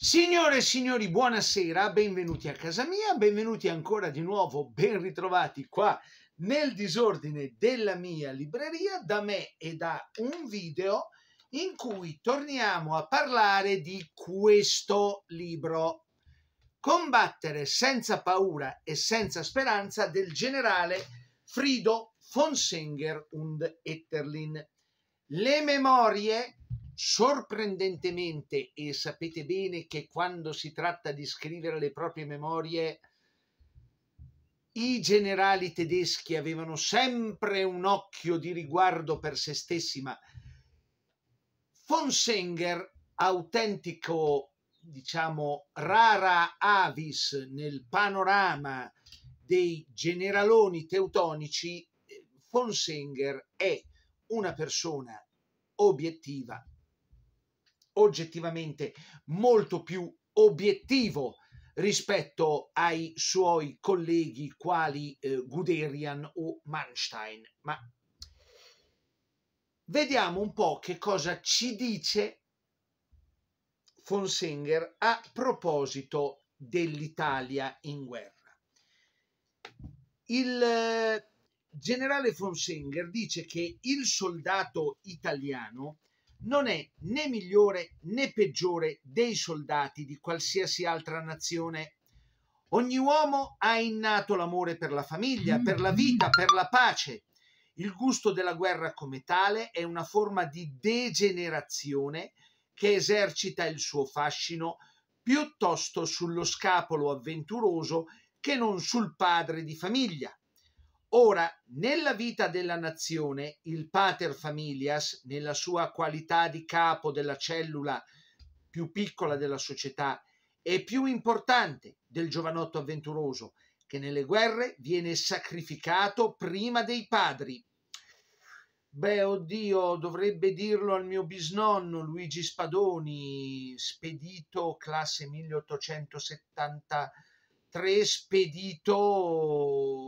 Signore e signori, buonasera, benvenuti a casa mia, benvenuti ancora di nuovo, ben ritrovati qua nel disordine della mia libreria da me e da un video in cui torniamo a parlare di questo libro Combattere senza paura e senza speranza del generale Frido von Senger und Etterlin. Le memorie sorprendentemente, e sapete bene che quando si tratta di scrivere le proprie memorie, i generali tedeschi avevano sempre un occhio di riguardo per se stessi, ma von Senger, autentico, diciamo, rara avis nel panorama dei generaloni teutonici, von eh, Senger è una persona obiettiva, oggettivamente molto più obiettivo rispetto ai suoi colleghi quali eh, Guderian o Manstein. Ma vediamo un po' che cosa ci dice Fonsenger a proposito dell'Italia in guerra. Il eh, generale Fonsenger dice che il soldato italiano non è né migliore né peggiore dei soldati di qualsiasi altra nazione. Ogni uomo ha innato l'amore per la famiglia, mm. per la vita, per la pace. Il gusto della guerra come tale è una forma di degenerazione che esercita il suo fascino piuttosto sullo scapolo avventuroso che non sul padre di famiglia, Ora, nella vita della nazione, il pater familias, nella sua qualità di capo della cellula più piccola della società, è più importante del giovanotto avventuroso, che nelle guerre viene sacrificato prima dei padri. Beh, oddio, dovrebbe dirlo al mio bisnonno Luigi Spadoni, spedito classe 1873, spedito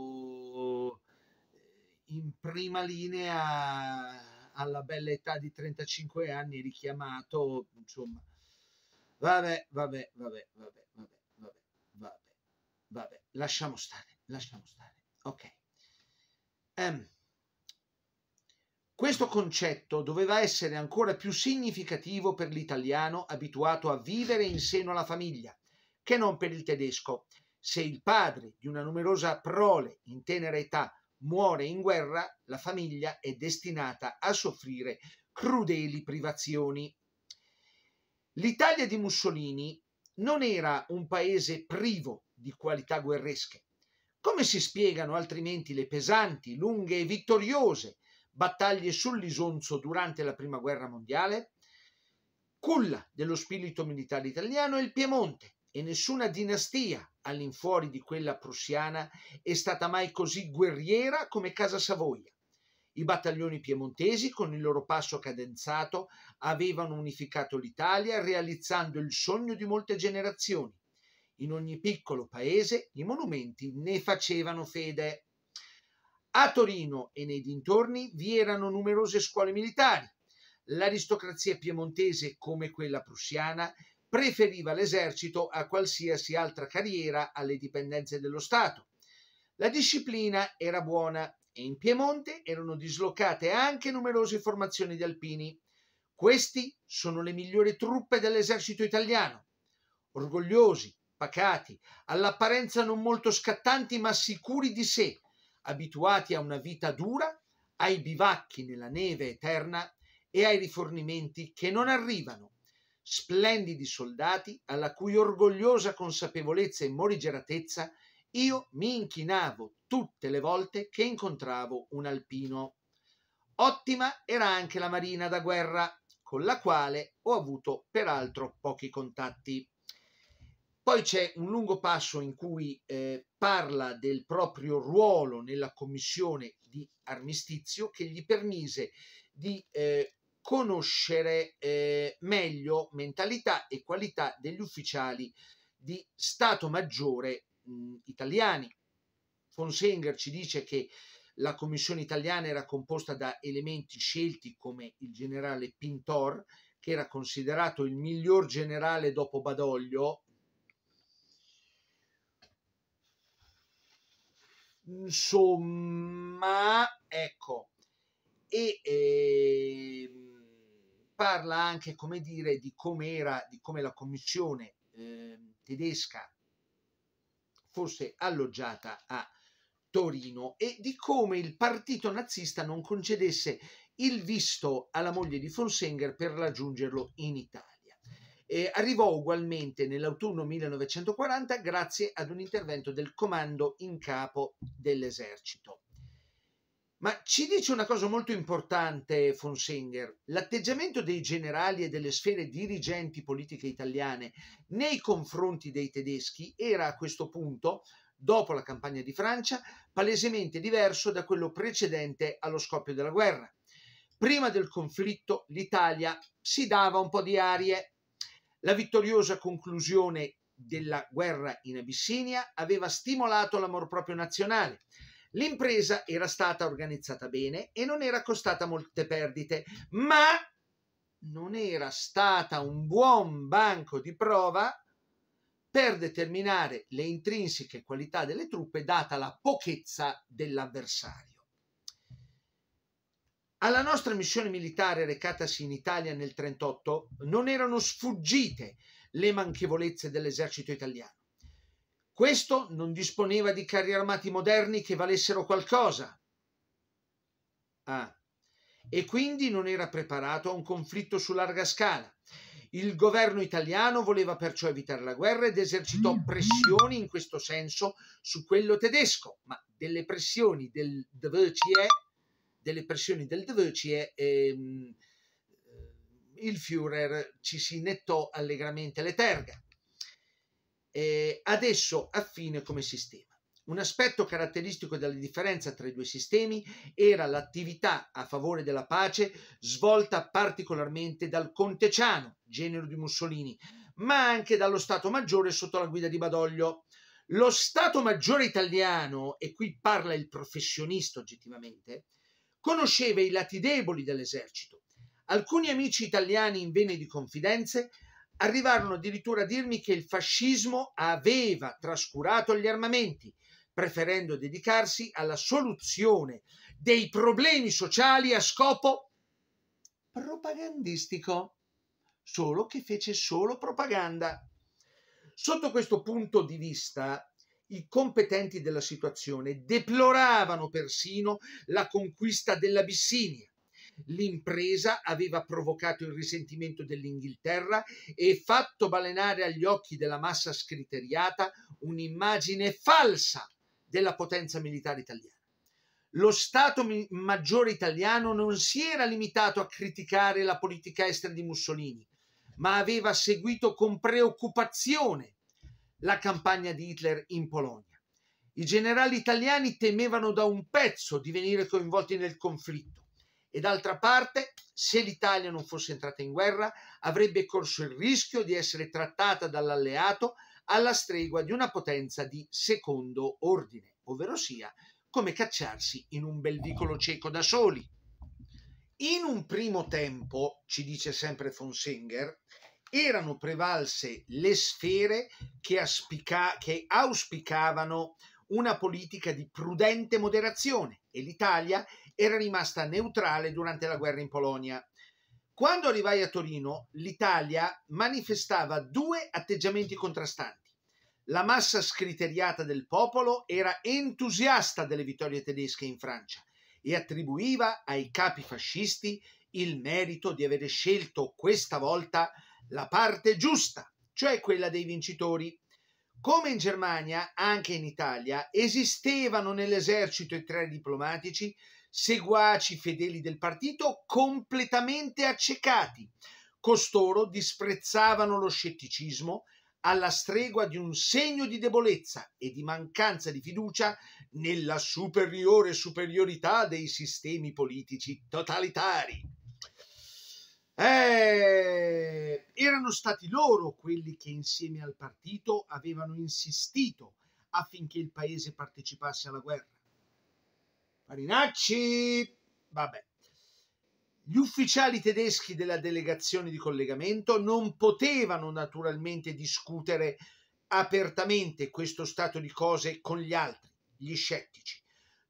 in prima linea alla bella età di 35 anni, richiamato, insomma. Vabbè, vabbè, vabbè, vabbè, vabbè, vabbè, vabbè, vabbè. Lasciamo stare, lasciamo stare. Ok. Um, questo concetto doveva essere ancora più significativo per l'italiano abituato a vivere in seno alla famiglia, che non per il tedesco. Se il padre di una numerosa prole in tenera età muore in guerra, la famiglia è destinata a soffrire crudeli privazioni. L'Italia di Mussolini non era un paese privo di qualità guerresche. Come si spiegano altrimenti le pesanti, lunghe e vittoriose battaglie sull'Isonzo durante la Prima Guerra Mondiale? Culla dello spirito militare italiano è il Piemonte e nessuna dinastia all'infuori di quella prussiana è stata mai così guerriera come Casa Savoia. I battaglioni piemontesi, con il loro passo cadenzato, avevano unificato l'Italia, realizzando il sogno di molte generazioni. In ogni piccolo paese i monumenti ne facevano fede. A Torino e nei dintorni vi erano numerose scuole militari. L'aristocrazia piemontese, come quella prussiana, preferiva l'esercito a qualsiasi altra carriera alle dipendenze dello Stato. La disciplina era buona e in Piemonte erano dislocate anche numerose formazioni di alpini. Questi sono le migliori truppe dell'esercito italiano. Orgogliosi, pacati, all'apparenza non molto scattanti ma sicuri di sé, abituati a una vita dura, ai bivacchi nella neve eterna e ai rifornimenti che non arrivano splendidi soldati alla cui orgogliosa consapevolezza e morigeratezza io mi inchinavo tutte le volte che incontravo un alpino. Ottima era anche la marina da guerra, con la quale ho avuto peraltro pochi contatti. Poi c'è un lungo passo in cui eh, parla del proprio ruolo nella commissione di armistizio che gli permise di eh, conoscere eh, meglio mentalità e qualità degli ufficiali di Stato Maggiore mh, italiani. Fonsenger ci dice che la commissione italiana era composta da elementi scelti come il generale Pintor, che era considerato il miglior generale dopo Badoglio. Insomma, ecco, e eh, parla anche, come dire, di come, era, di come la commissione eh, tedesca fosse alloggiata a Torino e di come il partito nazista non concedesse il visto alla moglie di Fonsenger per raggiungerlo in Italia. Eh, arrivò ugualmente nell'autunno 1940 grazie ad un intervento del comando in capo dell'esercito. Ma ci dice una cosa molto importante Fonsinger, l'atteggiamento dei generali e delle sfere dirigenti politiche italiane nei confronti dei tedeschi era a questo punto, dopo la campagna di Francia, palesemente diverso da quello precedente allo scoppio della guerra. Prima del conflitto l'Italia si dava un po' di arie. La vittoriosa conclusione della guerra in Abissinia aveva stimolato l'amor proprio nazionale L'impresa era stata organizzata bene e non era costata molte perdite, ma non era stata un buon banco di prova per determinare le intrinseche qualità delle truppe data la pochezza dell'avversario. Alla nostra missione militare recatasi in Italia nel 1938 non erano sfuggite le manchevolezze dell'esercito italiano questo non disponeva di carri armati moderni che valessero qualcosa. Ah, e quindi non era preparato a un conflitto su larga scala. Il governo italiano voleva perciò evitare la guerra ed esercitò mm. pressioni in questo senso su quello tedesco, ma delle pressioni del Dvce, delle pressioni del Dvce, ehm, eh, il Führer ci si nettò allegramente le terga eh, adesso affine come sistema. Un aspetto caratteristico della differenza tra i due sistemi era l'attività a favore della pace svolta particolarmente dal Conteciano, genero di Mussolini, ma anche dallo Stato Maggiore sotto la guida di Badoglio. Lo Stato Maggiore italiano, e qui parla il professionista oggettivamente, conosceva i lati deboli dell'esercito. Alcuni amici italiani in vene di confidenze arrivarono addirittura a dirmi che il fascismo aveva trascurato gli armamenti, preferendo dedicarsi alla soluzione dei problemi sociali a scopo propagandistico, solo che fece solo propaganda. Sotto questo punto di vista, i competenti della situazione deploravano persino la conquista dell'Abissinia, l'impresa aveva provocato il risentimento dell'Inghilterra e fatto balenare agli occhi della massa scriteriata un'immagine falsa della potenza militare italiana. Lo Stato maggiore italiano non si era limitato a criticare la politica estera di Mussolini, ma aveva seguito con preoccupazione la campagna di Hitler in Polonia. I generali italiani temevano da un pezzo di venire coinvolti nel conflitto e d'altra parte, se l'Italia non fosse entrata in guerra, avrebbe corso il rischio di essere trattata dall'alleato alla stregua di una potenza di secondo ordine, ovvero sia come cacciarsi in un bel vicolo cieco da soli. In un primo tempo, ci dice sempre Fonsinger, erano prevalse le sfere che, aspica- che auspicavano una politica di prudente moderazione e l'Italia era rimasta neutrale durante la guerra in Polonia. Quando arrivai a Torino, l'Italia manifestava due atteggiamenti contrastanti. La massa scriteriata del popolo era entusiasta delle vittorie tedesche in Francia e attribuiva ai capi fascisti il merito di avere scelto questa volta la parte giusta, cioè quella dei vincitori. Come in Germania, anche in Italia esistevano nell'esercito e tra i diplomatici seguaci fedeli del partito completamente accecati. Costoro disprezzavano lo scetticismo alla stregua di un segno di debolezza e di mancanza di fiducia nella superiore superiorità dei sistemi politici totalitari. Eh, erano stati loro quelli che insieme al partito avevano insistito affinché il paese partecipasse alla guerra Marinacci! Vabbè. Gli ufficiali tedeschi della delegazione di collegamento non potevano naturalmente discutere apertamente questo stato di cose con gli altri, gli scettici.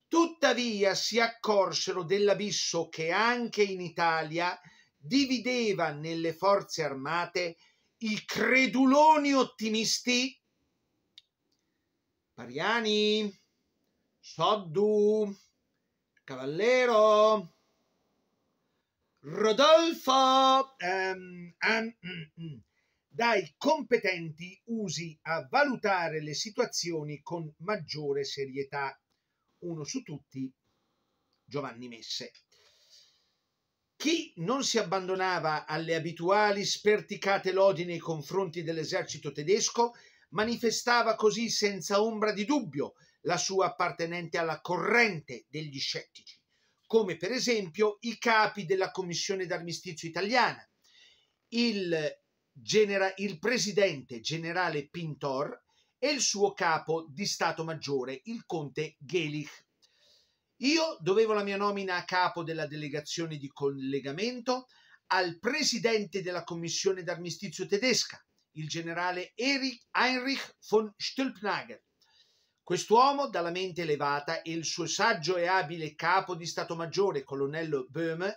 Tuttavia si accorsero dell'abisso che anche in Italia divideva nelle forze armate i creduloni ottimisti Pariani, Soddu, Cavallero. Rodolfo. Um, um, um, dai competenti usi a valutare le situazioni con maggiore serietà. Uno su tutti, Giovanni Messe. Chi non si abbandonava alle abituali sperticate lodi nei confronti dell'esercito tedesco manifestava così senza ombra di dubbio la sua appartenente alla corrente degli scettici, come per esempio i capi della Commissione d'armistizio italiana, il, genera- il presidente generale Pintor e il suo capo di Stato Maggiore, il conte Gelich. Io dovevo la mia nomina a capo della delegazione di collegamento al presidente della commissione d'armistizio tedesca, il generale Erich Heinrich von Stülpnagel, Quest'uomo, dalla mente elevata, e il suo saggio e abile capo di Stato Maggiore, colonnello Böhme,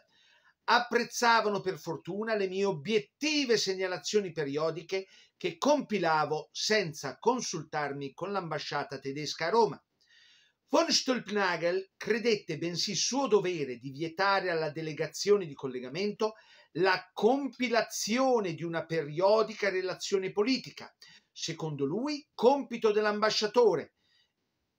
apprezzavano per fortuna le mie obiettive segnalazioni periodiche che compilavo senza consultarmi con l'ambasciata tedesca a Roma. Von Stolpnagel credette bensì suo dovere di vietare alla delegazione di collegamento la compilazione di una periodica relazione politica, secondo lui compito dell'ambasciatore,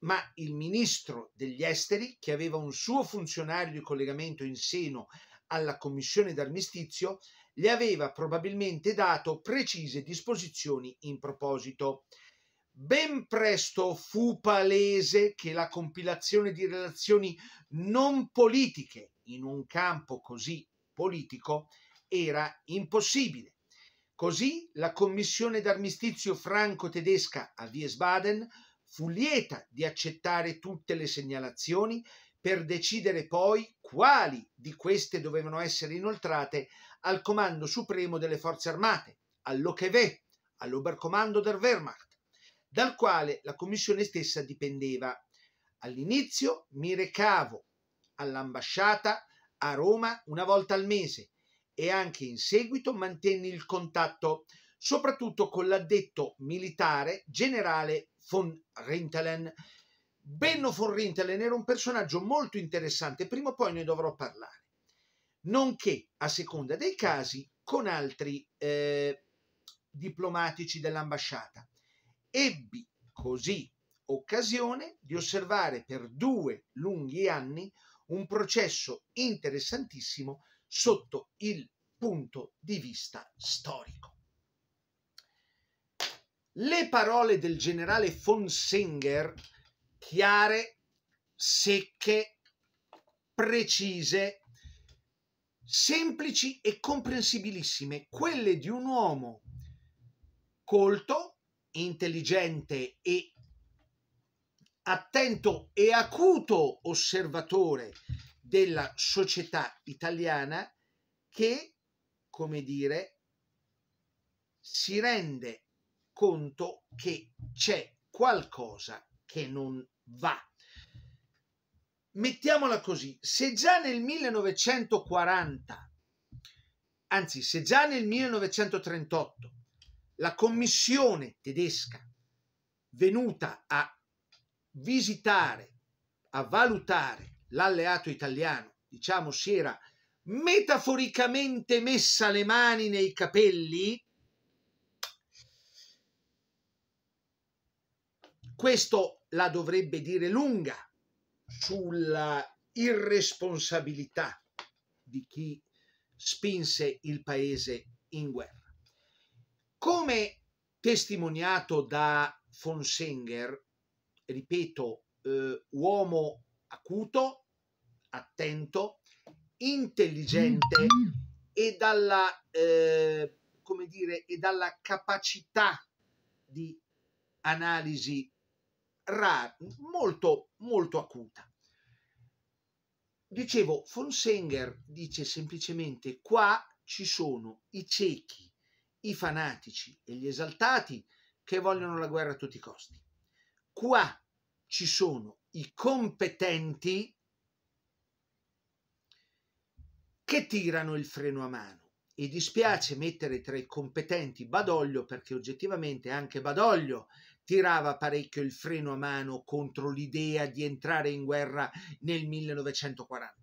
ma il ministro degli esteri, che aveva un suo funzionario di collegamento in seno alla commissione d'armistizio, le aveva probabilmente dato precise disposizioni in proposito. Ben presto fu palese che la compilazione di relazioni non politiche in un campo così politico era impossibile. Così la commissione d'armistizio franco-tedesca a Wiesbaden fu lieta di accettare tutte le segnalazioni per decidere poi quali di queste dovevano essere inoltrate al Comando Supremo delle Forze Armate, all'OKV, all'Oberkommando der Wehrmacht, dal quale la Commissione stessa dipendeva. All'inizio mi recavo all'ambasciata a Roma una volta al mese e anche in seguito mantenni il contatto soprattutto con l'addetto militare generale von Rintelen. Benno von Rintelen era un personaggio molto interessante, prima o poi ne dovrò parlare, nonché, a seconda dei casi, con altri eh, diplomatici dell'ambasciata. Ebbi così occasione di osservare per due lunghi anni un processo interessantissimo sotto il punto di vista storico. Le parole del generale von Singer, chiare, secche, precise, semplici e comprensibilissime, quelle di un uomo colto, intelligente e attento e acuto osservatore della società italiana che, come dire, si rende conto che c'è qualcosa che non va. Mettiamola così, se già nel 1940, anzi se già nel 1938, la commissione tedesca venuta a visitare, a valutare l'alleato italiano, diciamo si era metaforicamente messa le mani nei capelli, Questo la dovrebbe dire lunga sulla irresponsabilità di chi spinse il paese in guerra. Come testimoniato da Fonsenger, ripeto, eh, uomo acuto, attento, intelligente e dalla, eh, come dire, e dalla capacità di analisi rara, molto, molto acuta. Dicevo, Fonsenger dice semplicemente qua ci sono i ciechi, i fanatici e gli esaltati che vogliono la guerra a tutti i costi. Qua ci sono i competenti che tirano il freno a mano e dispiace mettere tra i competenti Badoglio perché oggettivamente anche Badoglio tirava parecchio il freno a mano contro l'idea di entrare in guerra nel 1940.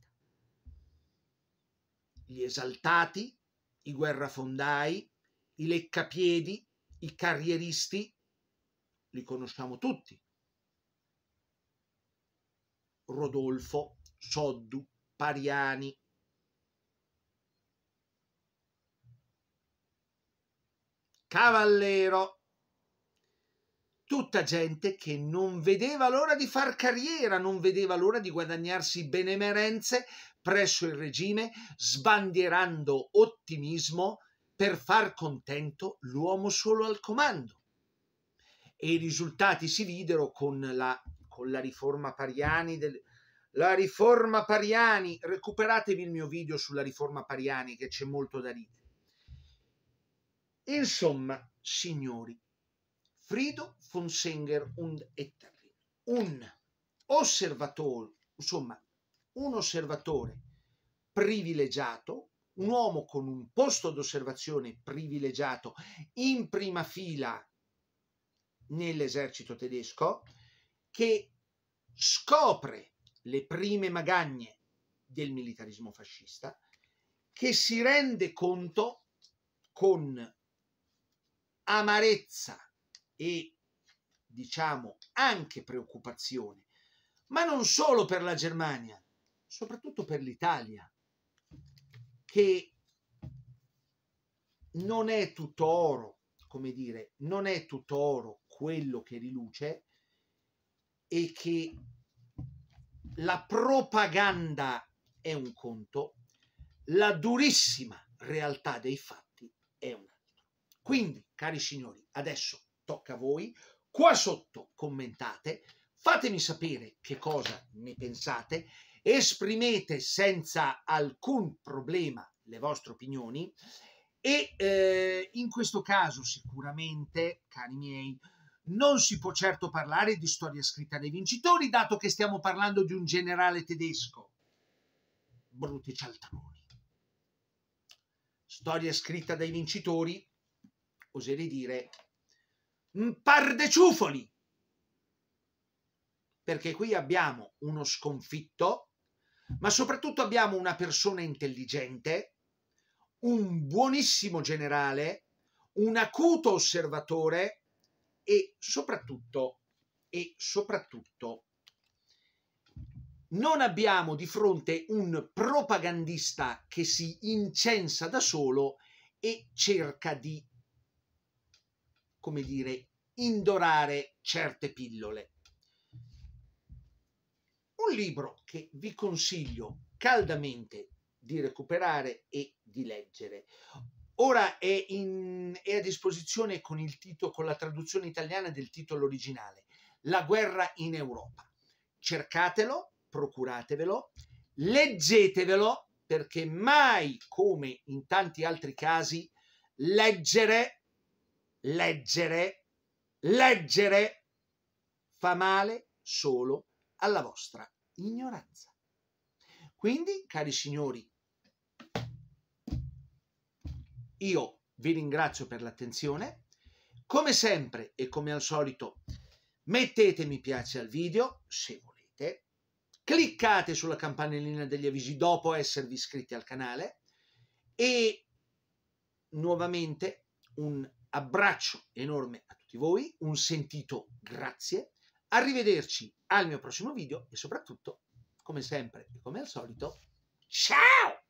Gli esaltati, i guerrafondai, i leccapiedi, i carrieristi, li conosciamo tutti. Rodolfo, Soddu, Pariani, cavallero. Tutta gente che non vedeva l'ora di far carriera, non vedeva l'ora di guadagnarsi benemerenze presso il regime, sbandierando ottimismo per far contento l'uomo solo al comando. E i risultati si videro con la, con la riforma Pariani del, la riforma Pariani, recuperatevi il mio video sulla riforma Pariani che c'è molto da ridere. Insomma, signori, Frido von Senger und Etterlin, un osservatore, insomma, un osservatore privilegiato, un uomo con un posto d'osservazione privilegiato in prima fila nell'esercito tedesco, che scopre le prime magagne del militarismo fascista, che si rende conto con amarezza e diciamo anche preoccupazione, ma non solo per la Germania, soprattutto per l'Italia, che non è tutto oro, come dire, non è tutto oro quello che riluce e che la propaganda è un conto, la durissima realtà dei fatti è un quindi, cari signori, adesso tocca a voi. Qua sotto commentate, fatemi sapere che cosa ne pensate, esprimete senza alcun problema le vostre opinioni e eh, in questo caso sicuramente, cari miei, non si può certo parlare di storia scritta dai vincitori, dato che stiamo parlando di un generale tedesco. Brutti cialtroni. Storia scritta dai vincitori oserei dire, un par de ciufoli. Perché qui abbiamo uno sconfitto, ma soprattutto abbiamo una persona intelligente, un buonissimo generale, un acuto osservatore e soprattutto, e soprattutto, non abbiamo di fronte un propagandista che si incensa da solo e cerca di come dire, indorare certe pillole. Un libro che vi consiglio caldamente di recuperare e di leggere. Ora è, in, è a disposizione con, il titolo, con la traduzione italiana del titolo originale, La guerra in Europa. Cercatelo, procuratevelo, leggetevelo perché mai come in tanti altri casi leggere leggere, leggere fa male solo alla vostra ignoranza. Quindi, cari signori, io vi ringrazio per l'attenzione. Come sempre e come al solito, mettete mi piace al video se volete, cliccate sulla campanellina degli avvisi dopo esservi iscritti al canale e nuovamente un abbraccio enorme a tutti voi, un sentito grazie, arrivederci al mio prossimo video e soprattutto, come sempre e come al solito, ciao!